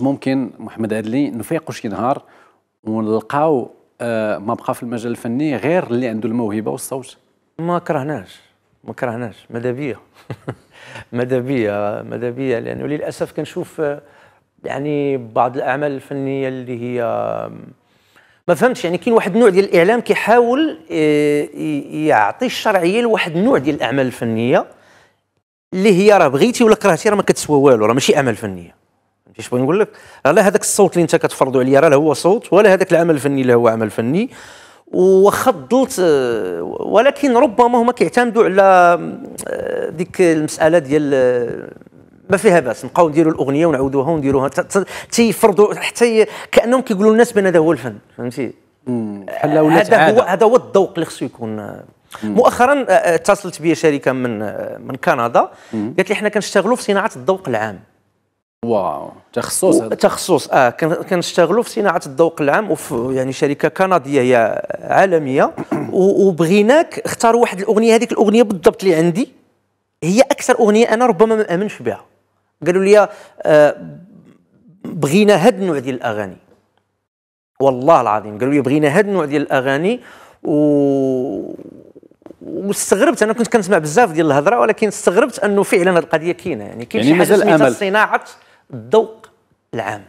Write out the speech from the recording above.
ممكن محمد عدلي نفيقوا شي نهار ونلقاو آه، ما بقى في المجال الفني غير اللي عنده الموهبه والصوت ما كرهناش ما كرهناش ماذا بيا ماذا بيا ماذا بيا لانه للاسف كنشوف آه، يعني بعض الاعمال الفنيه اللي هي ما فهمتش يعني كاين واحد النوع ديال الاعلام كيحاول آه، يعطي الشرعيه لواحد النوع ديال الاعمال الفنيه اللي هي راه بغيتي ولا كرهتي راه ما كتسوى والو راه ماشي اعمال فنيه فهمتي شنو نقول لك لا هذاك الصوت اللي انت كتفرضوا عليا راه لا هو صوت ولا هذاك العمل الفني اللي هو عمل فني وخا ضلت ولكن ربما هما كيعتمدوا على آه، ديك المساله ديال آه، ما فيها باس نبقاو نديروا الاغنيه ونعاودوها ونديروها تيفرضوا حتى كانهم كيقولوا للناس بان هذا هو الفن فهمتي بحال هذا هو هذا هو الذوق اللي خصو يكون مؤخرا آه، اتصلت بي شركه من من كندا قالت لي حنا كنشتغلوا في صناعه الذوق العام هو تخصص تخصص اه كنشتغلوا في صناعه الذوق العام وفي يعني شركه كنديه هي عالميه وبغيناك اختار واحد الاغنيه هذيك الاغنيه بالضبط اللي عندي هي اكثر اغنيه انا ربما ما امنش بها قالوا لي آه، بغينا هذا النوع ديال الاغاني والله العظيم قالوا لي بغينا هذا النوع ديال الاغاني و واستغربت انا كنت كنسمع بزاف ديال الهضره ولكن استغربت انه فعلا هذه القضيه كاينه يعني كاين يعني شي حاجه سميتها صناعه الذوق العام